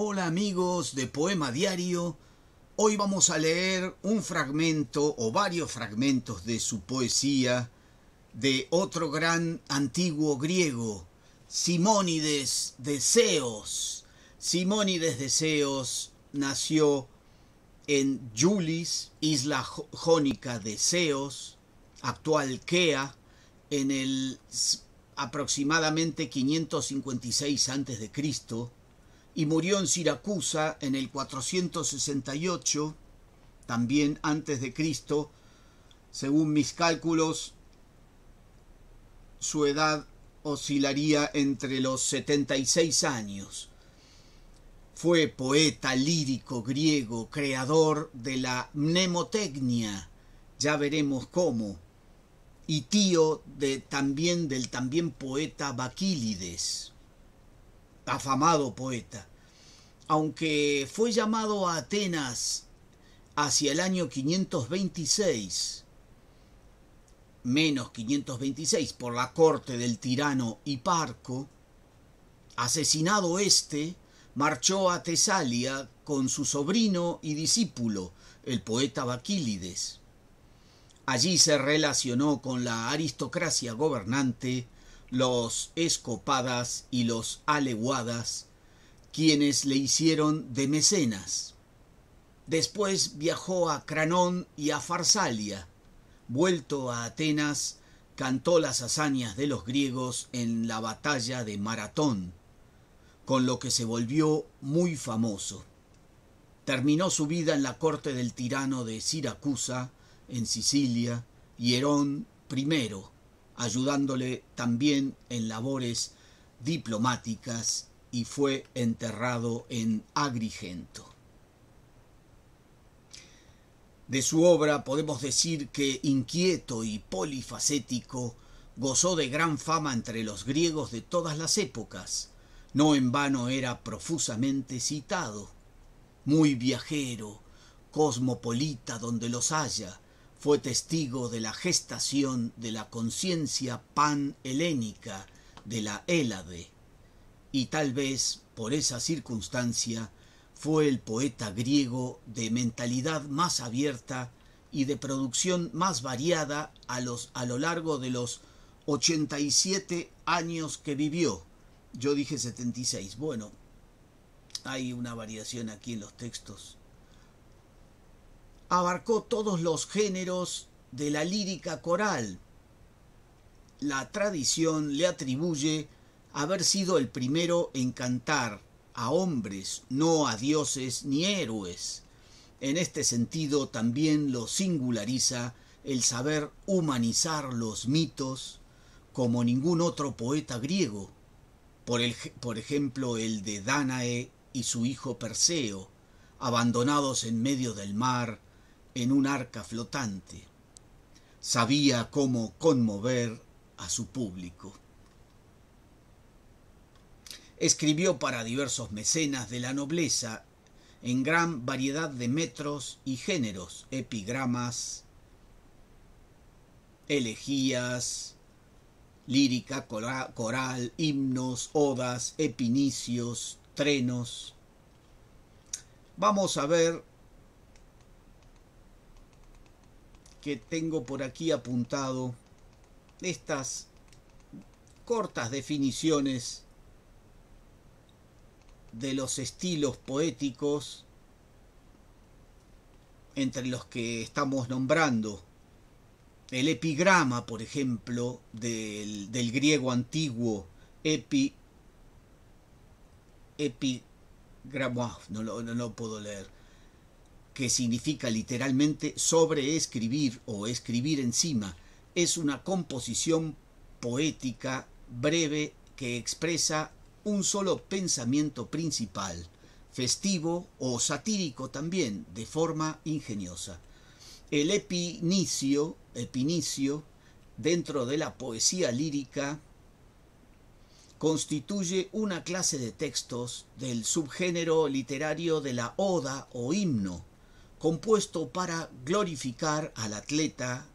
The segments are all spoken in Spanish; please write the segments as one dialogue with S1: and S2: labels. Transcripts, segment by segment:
S1: Hola amigos de Poema Diario. Hoy vamos a leer un fragmento o varios fragmentos de su poesía de otro gran antiguo griego, Simónides de Zeos. Simónides de Zeos nació en Julis, isla jónica de Zeos, actual Kea, en el aproximadamente 556 a.C y murió en Siracusa en el 468, también antes de Cristo. Según mis cálculos, su edad oscilaría entre los 76 años. Fue poeta lírico griego, creador de la mnemotecnia, ya veremos cómo, y tío de, también del también poeta Baquílides afamado poeta aunque fue llamado a Atenas hacia el año 526, menos 526, por la corte del tirano Hiparco, asesinado este, marchó a Tesalia con su sobrino y discípulo, el poeta Baquílides. Allí se relacionó con la aristocracia gobernante, los escopadas y los aleguadas, quienes le hicieron de mecenas. Después viajó a Cranón y a Farsalia. Vuelto a Atenas, cantó las hazañas de los griegos en la batalla de Maratón, con lo que se volvió muy famoso. Terminó su vida en la corte del tirano de Siracusa, en Sicilia, Hierón I, ayudándole también en labores diplomáticas y fue enterrado en Agrigento. De su obra podemos decir que, inquieto y polifacético, gozó de gran fama entre los griegos de todas las épocas. No en vano era profusamente citado. Muy viajero, cosmopolita donde los haya, fue testigo de la gestación de la conciencia panhelénica de la Hélade y tal vez por esa circunstancia fue el poeta griego de mentalidad más abierta y de producción más variada a, a lo largo de los 87 años que vivió. Yo dije 76. Bueno, hay una variación aquí en los textos. Abarcó todos los géneros de la lírica coral. La tradición le atribuye haber sido el primero en cantar a hombres, no a dioses ni héroes. En este sentido también lo singulariza el saber humanizar los mitos como ningún otro poeta griego, por, por ejemplo el de Danae y su hijo Perseo, abandonados en medio del mar en un arca flotante. Sabía cómo conmover a su público. Escribió para diversos mecenas de la nobleza en gran variedad de metros y géneros, epigramas, elegías, lírica, coral, himnos, odas, epinicios, trenos. Vamos a ver que tengo por aquí apuntado estas cortas definiciones de los estilos poéticos entre los que estamos nombrando. El epigrama, por ejemplo, del, griego antiguo, epi, epigrama, ah, no, no lo puedo leer, que significa literalmente sobre escribir o escribir encima. Es una composición poética breve que expresa un solo pensamiento principal, festivo o satírico también, de forma ingeniosa. El epinicio, epinicio dentro de la poesía lírica constituye una clase de textos del subgénero literario de la oda o himno, compuesto para glorificar al atleta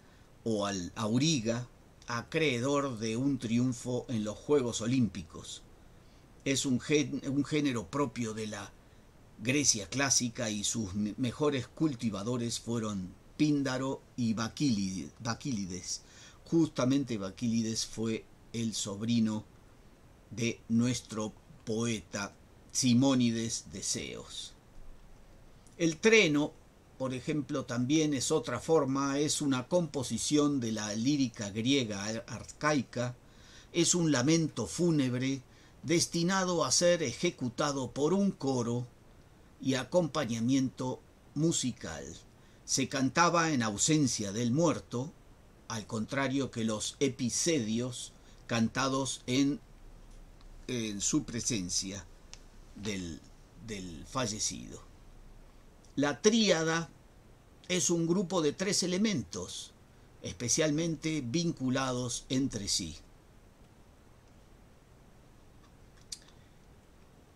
S1: o al auriga, acreedor de un triunfo en los Juegos Olímpicos es un, género propio de la Grecia clásica y sus mejores cultivadores fueron Píndaro y Baquílides. Justamente Baquílides fue el sobrino de nuestro poeta Simónides de Zeos. El treno, por ejemplo, también es otra forma, es una composición de la lírica griega arcaica, es un lamento fúnebre, destinado a ser ejecutado por un coro y acompañamiento musical. Se cantaba en ausencia del muerto, al contrario que los episodios cantados en, en su presencia del, del fallecido. La tríada es un grupo de tres elementos, especialmente vinculados entre sí.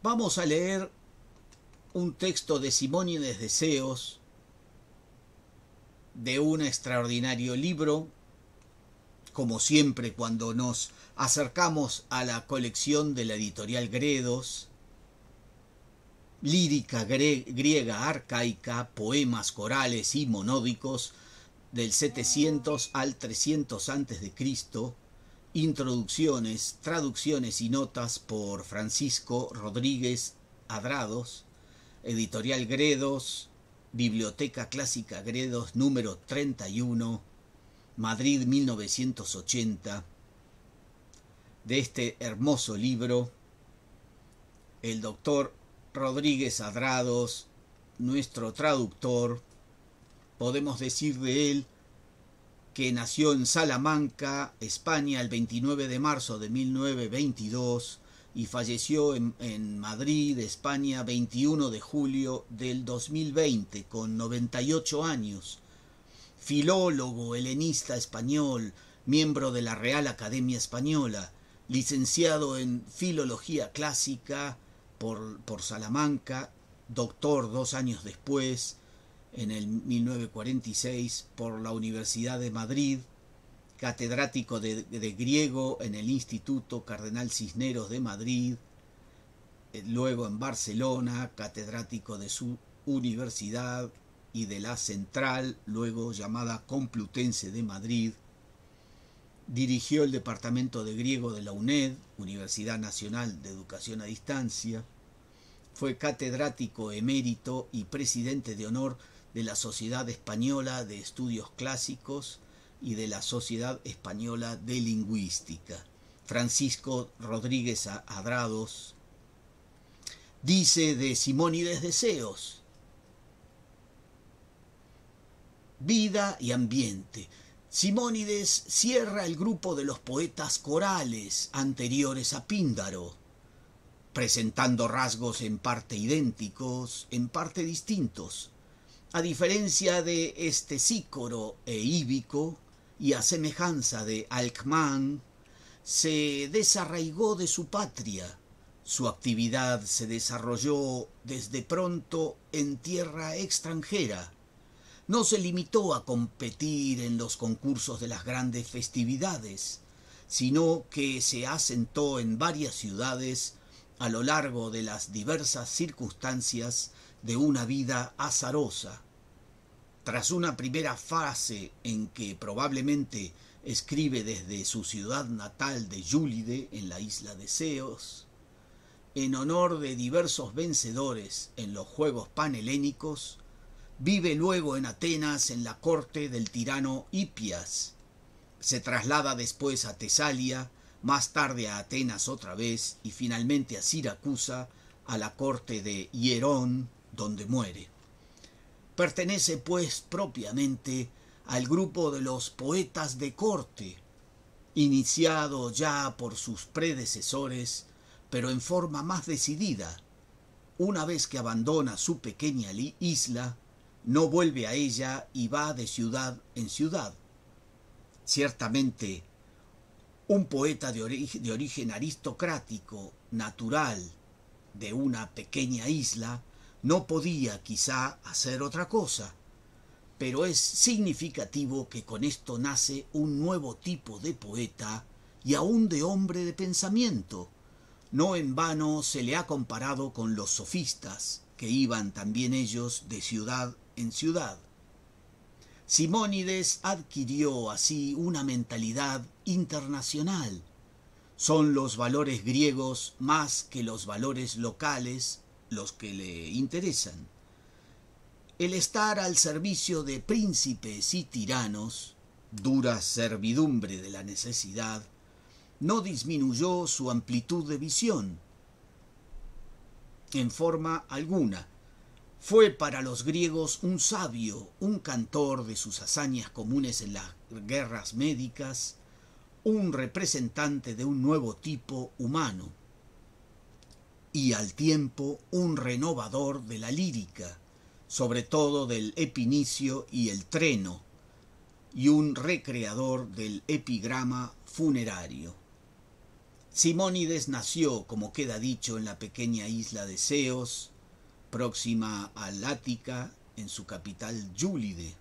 S1: Vamos a leer un texto de Simónides Deseos, de un extraordinario libro, como siempre cuando nos acercamos a la colección de la editorial Gredos, lírica griega arcaica, poemas corales y monódicos del 700 al 300 antes de Cristo, introducciones, traducciones y notas por Francisco Rodríguez Adrados, Editorial Gredos, Biblioteca Clásica Gredos número 31, Madrid 1980, de este hermoso libro, el doctor Rodríguez Adrados, nuestro traductor, podemos decir de él que nació en Salamanca, España, el 29 de marzo de 1922 y falleció en, Madrid, España, 21 de julio del 2020, con 98 años. Filólogo, helenista español, miembro de la Real Academia Española, licenciado en Filología Clásica por, por Salamanca, doctor dos años después, en el 1946 por la Universidad de Madrid, catedrático de, de griego en el Instituto Cardenal Cisneros de Madrid, eh, luego en Barcelona, catedrático de su universidad y de la Central, luego llamada Complutense de Madrid. Dirigió el Departamento de Griego de la UNED, Universidad Nacional de Educación a Distancia. Fue catedrático emérito y presidente de honor de la Sociedad Española de Estudios Clásicos y de la Sociedad Española de Lingüística. Francisco Rodríguez Adrados dice de Simónides Deseos, vida y ambiente. Simónides cierra el grupo de los poetas corales anteriores a Píndaro, presentando rasgos en parte idénticos, en parte distintos, a diferencia de este sícoro e íbico, y a semejanza de Alcmán, se desarraigó de su patria. Su actividad se desarrolló desde pronto en tierra extranjera. No se limitó a competir en los concursos de las grandes festividades, sino que se asentó en varias ciudades a lo largo de las diversas circunstancias de una vida azarosa. Tras una primera fase en que probablemente escribe desde su ciudad natal de Yúlide, en la isla de Seos, en honor de diversos vencedores en los Juegos Panhelénicos, vive luego en Atenas en la corte del tirano Hipias. Se traslada después a Tesalia, más tarde a Atenas otra vez y finalmente a Siracusa, a la corte de Hierón, donde muere. Pertenece pues propiamente al grupo de los poetas de corte, iniciado ya por sus predecesores, pero en forma más decidida. Una vez que abandona su pequeña isla, no vuelve a ella y va de ciudad en ciudad. Ciertamente, un poeta de, origen aristocrático, natural, de una pequeña isla, no podía quizá hacer otra cosa, pero es significativo que con esto nace un nuevo tipo de poeta y aún de hombre de pensamiento. No en vano se le ha comparado con los sofistas, que iban también ellos de ciudad en ciudad. Simónides adquirió así una mentalidad internacional. Son los valores griegos más que los valores locales los que le interesan. El estar al servicio de príncipes y tiranos, dura servidumbre de la necesidad, no disminuyó su amplitud de visión en forma alguna. Fue para los griegos un sabio, un cantor de sus hazañas comunes en las guerras médicas, un representante de un nuevo tipo humano y al tiempo un renovador de la lírica, sobre todo del epinicio y el treno, y un recreador del epigrama funerario. Simónides nació, como queda dicho, en la pequeña isla de Ceos, próxima a Lática, en su capital Yúlide.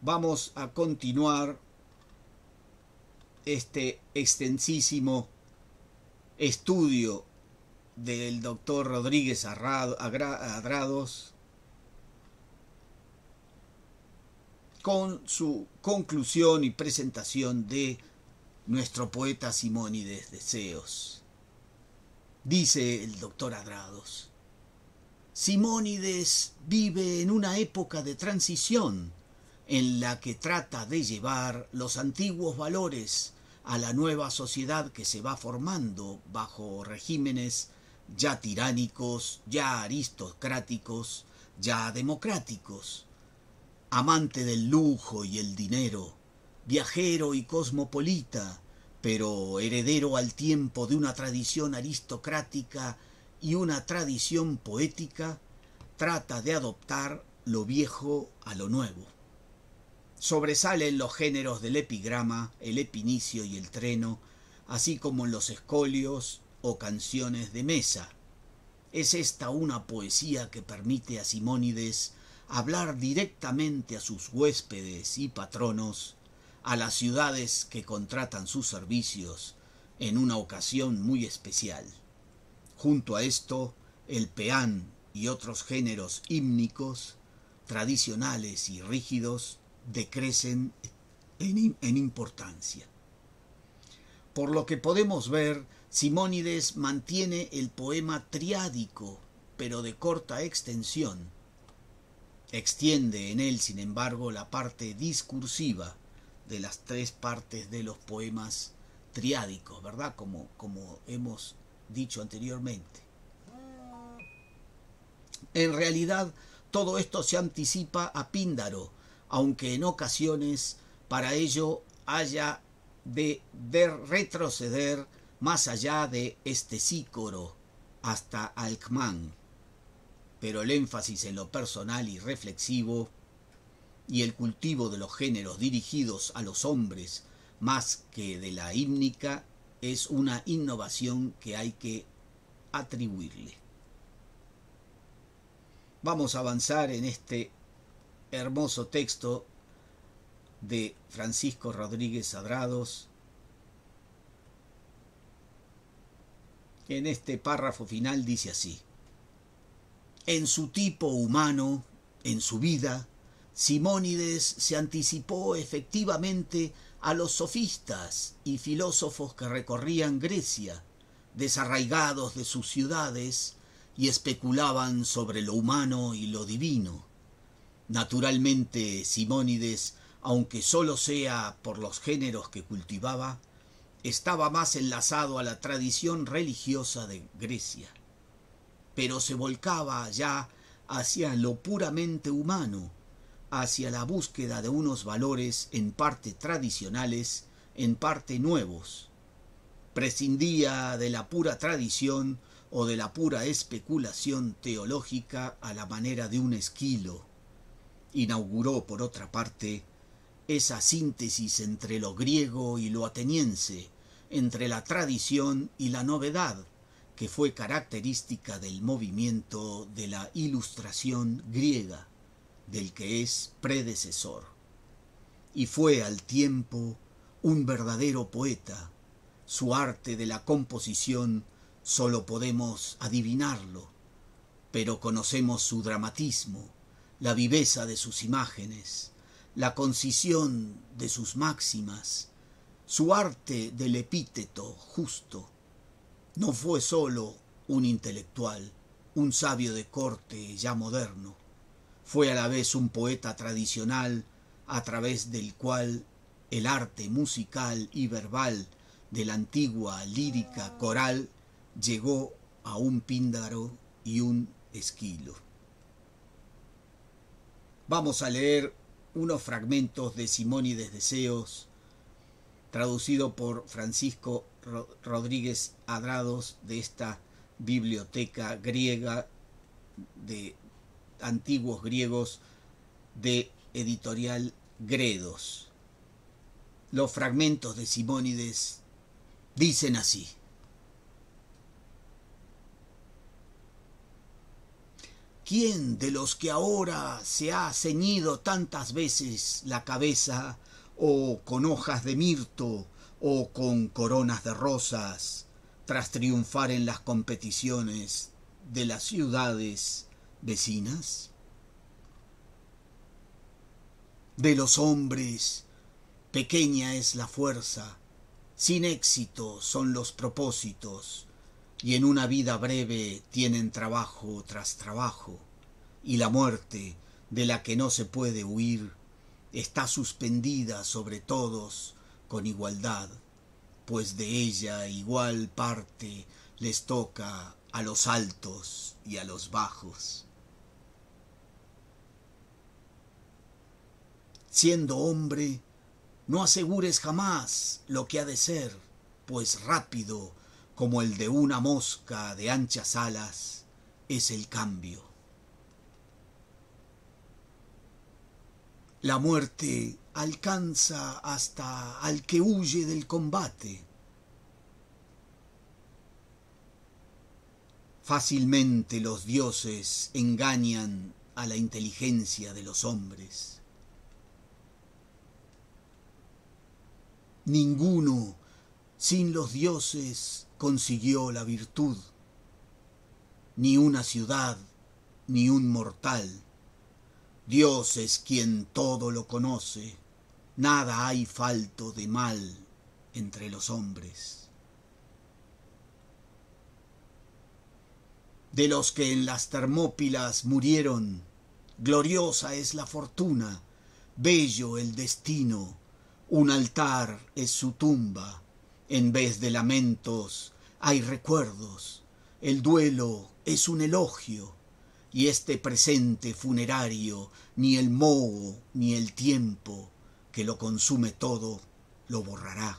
S1: Vamos a continuar este extensísimo estudio del doctor Rodríguez Adrados con su conclusión y presentación de nuestro poeta Simónides Deseos. Dice el doctor Adrados, Simónides vive en una época de transición en la que trata de llevar los antiguos valores a la nueva sociedad que se va formando bajo regímenes ya tiránicos, ya aristocráticos, ya democráticos. Amante del lujo y el dinero, viajero y cosmopolita, pero heredero al tiempo de una tradición aristocrática y una tradición poética, trata de adoptar lo viejo a lo nuevo. Sobresalen los géneros del epigrama, el epinicio y el treno, así como en los escolios o canciones de mesa. Es esta una poesía que permite a Simónides hablar directamente a sus huéspedes y patronos, a las ciudades que contratan sus servicios en una ocasión muy especial. Junto a esto, el peán y otros géneros hímnicos, tradicionales y rígidos, decrecen en, importancia. Por lo que podemos ver, Simónides mantiene el poema triádico, pero de corta extensión. Extiende en él, sin embargo, la parte discursiva de las tres partes de los poemas triádicos, ¿verdad? Como, como hemos dicho anteriormente. En realidad, todo esto se anticipa a Píndaro, aunque en ocasiones para ello haya de, ver retroceder más allá de este sícoro hasta Alcmán. Pero el énfasis en lo personal y reflexivo y el cultivo de los géneros dirigidos a los hombres más que de la hímnica es una innovación que hay que atribuirle. Vamos a avanzar en este hermoso texto de Francisco Rodríguez Sadrados. En este párrafo final dice así, en su tipo humano, en su vida, Simónides se anticipó efectivamente a los sofistas y filósofos que recorrían Grecia, desarraigados de sus ciudades, y especulaban sobre lo humano y lo divino. Naturalmente, Simónides, aunque solo sea por los géneros que cultivaba, estaba más enlazado a la tradición religiosa de Grecia, pero se volcaba ya hacia lo puramente humano, hacia la búsqueda de unos valores en parte tradicionales, en parte nuevos. Prescindía de la pura tradición o de la pura especulación teológica a la manera de un esquilo inauguró, por otra parte, esa síntesis entre lo griego y lo ateniense, entre la tradición y la novedad, que fue característica del movimiento de la ilustración griega, del que es predecesor. Y fue al tiempo un verdadero poeta. Su arte de la composición solo podemos adivinarlo, pero conocemos su dramatismo, la viveza de sus imágenes, la concisión de sus máximas, su arte del epíteto justo. No fue sólo un intelectual, un sabio de corte ya moderno, fue a la vez un poeta tradicional a través del cual el arte musical y verbal de la antigua lírica coral llegó a un píndaro y un esquilo. Vamos a leer unos fragmentos de Simónides Deseos, traducido por Francisco Rodríguez Adrados de esta biblioteca griega de antiguos griegos de editorial Gredos. Los fragmentos de Simónides dicen así. ¿Quién de los que ahora se ha ceñido tantas veces la cabeza o con hojas de mirto o con coronas de rosas tras triunfar en las competiciones de las ciudades vecinas? De los hombres pequeña es la fuerza, sin éxito son los propósitos, y en una vida breve tienen trabajo tras trabajo, y la muerte, de la que no se puede huir, está suspendida sobre todos con igualdad, pues de ella igual parte les toca a los altos y a los bajos. Siendo hombre, no asegures jamás lo que ha de ser, pues rápido como el de una mosca de anchas alas, es el cambio. La muerte alcanza hasta al que huye del combate. Fácilmente los dioses engañan a la inteligencia de los hombres. Ninguno sin los dioses consiguió la virtud, ni una ciudad, ni un mortal. Dios es quien todo lo conoce, nada hay falto de mal entre los hombres. De los que en las Termópilas murieron, gloriosa es la fortuna, bello el destino, un altar es su tumba, en vez de lamentos hay recuerdos. El duelo es un elogio. Y este presente funerario, ni el moho, ni el tiempo, que lo consume todo, lo borrará.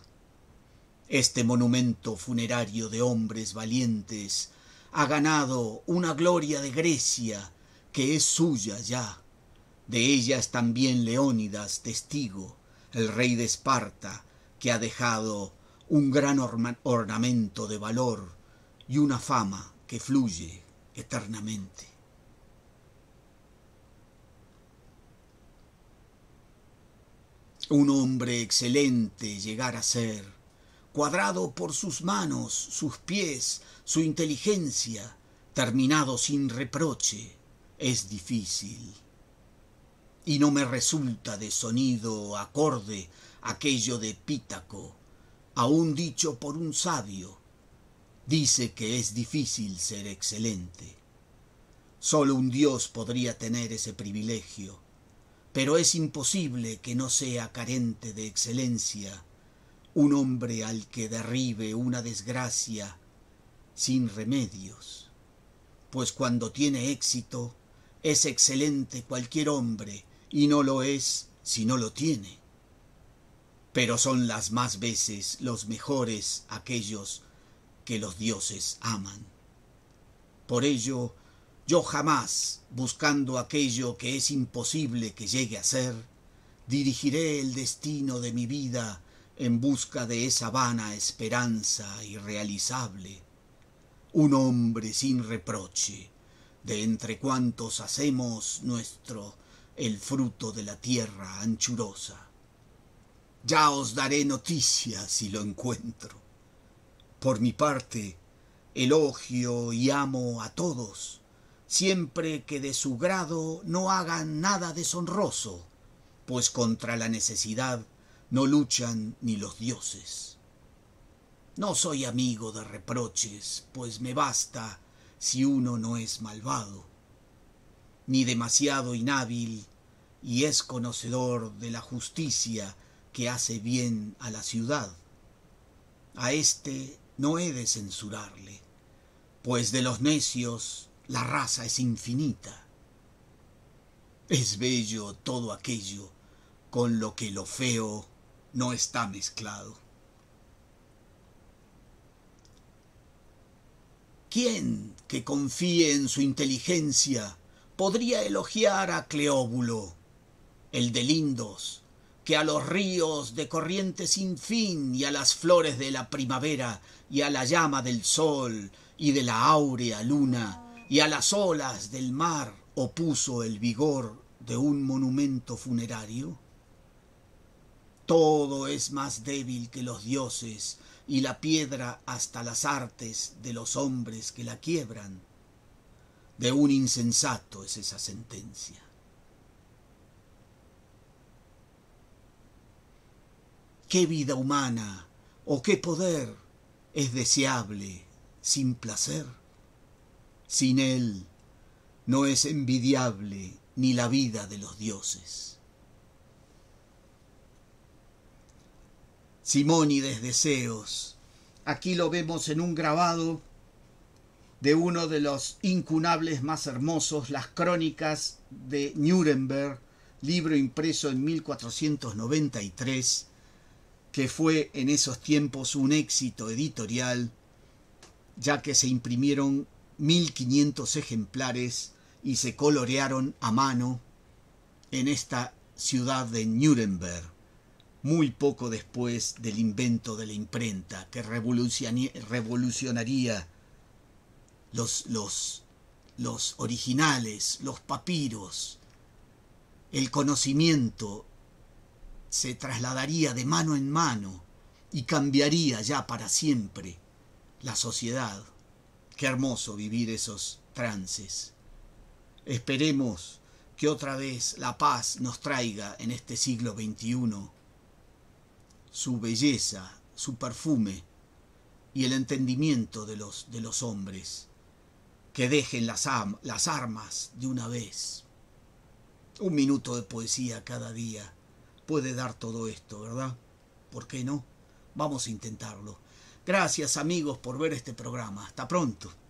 S1: Este monumento funerario de hombres valientes ha ganado una gloria de Grecia que es suya ya. De ellas también Leónidas, testigo, el rey de Esparta, que ha dejado un gran ornamento de valor y una fama que fluye eternamente. Un hombre excelente llegar a ser, cuadrado por sus manos, sus pies, su inteligencia, terminado sin reproche, es difícil. Y no me resulta de sonido acorde aquello de Pítaco aún dicho por un sabio, dice que es difícil ser excelente. Solo un Dios podría tener ese privilegio, pero es imposible que no sea carente de excelencia un hombre al que derribe una desgracia sin remedios, pues cuando tiene éxito es excelente cualquier hombre y no lo es si no lo tiene pero son las más veces los mejores aquellos que los dioses aman. Por ello, yo jamás, buscando aquello que es imposible que llegue a ser, dirigiré el destino de mi vida en busca de esa vana esperanza irrealizable. Un hombre sin reproche, de entre cuantos hacemos nuestro el fruto de la tierra anchurosa. Ya os daré noticia si lo encuentro. Por mi parte, elogio y amo a todos, siempre que de su grado no hagan nada deshonroso, pues contra la necesidad no luchan ni los dioses. No soy amigo de reproches, pues me basta si uno no es malvado, ni demasiado inhábil, y es conocedor de la justicia que hace bien a la ciudad. A éste no he de censurarle, pues de los necios la raza es infinita. Es bello todo aquello con lo que lo feo no está mezclado. ¿Quién que confíe en su inteligencia podría elogiar a Cleóbulo, el de lindos, que a los ríos de corriente sin fin y a las flores de la primavera y a la llama del sol y de la áurea luna y a las olas del mar opuso el vigor de un monumento funerario? Todo es más débil que los dioses y la piedra hasta las artes de los hombres que la quiebran. De un insensato es esa sentencia. ¿Qué vida humana o qué poder es deseable sin placer? Sin él no es envidiable ni la vida de los dioses. Simónides Deseos. Aquí lo vemos en un grabado de uno de los incunables más hermosos, las crónicas de Nuremberg, libro impreso en 1493 que fue en esos tiempos un éxito editorial, ya que se imprimieron 1500 ejemplares y se colorearon a mano en esta ciudad de Nuremberg, muy poco después del invento de la imprenta que revolucionaría los, los, los originales, los papiros, el conocimiento se trasladaría de mano en mano y cambiaría ya para siempre la sociedad. Qué hermoso vivir esos trances. Esperemos que otra vez la paz nos traiga en este siglo XXI su belleza, su perfume y el entendimiento de los, hombres. Que dejen las armas de una vez. Un minuto de poesía cada día puede dar todo esto, ¿verdad? ¿Por qué no? Vamos a intentarlo. Gracias amigos por ver este programa. Hasta pronto.